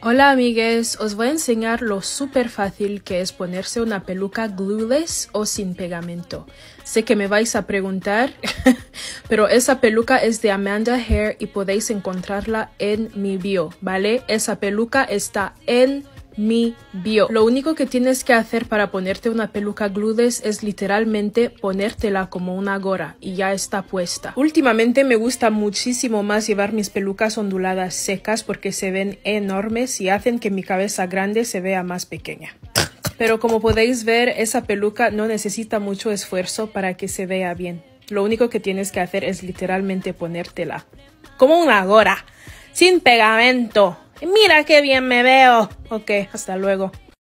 Hola amigues, os voy a enseñar lo súper fácil que es ponerse una peluca glueless o sin pegamento. Sé que me vais a preguntar, pero esa peluca es de Amanda Hair y podéis encontrarla en mi bio, ¿vale? Esa peluca está en mi bio. Lo único que tienes que hacer para ponerte una peluca gludes es literalmente ponértela como una gora y ya está puesta. Últimamente me gusta muchísimo más llevar mis pelucas onduladas secas porque se ven enormes y hacen que mi cabeza grande se vea más pequeña. Pero como podéis ver, esa peluca no necesita mucho esfuerzo para que se vea bien. Lo único que tienes que hacer es literalmente ponértela. Como una gora. Sin pegamento. Mira qué bien me veo. Ok, hasta luego.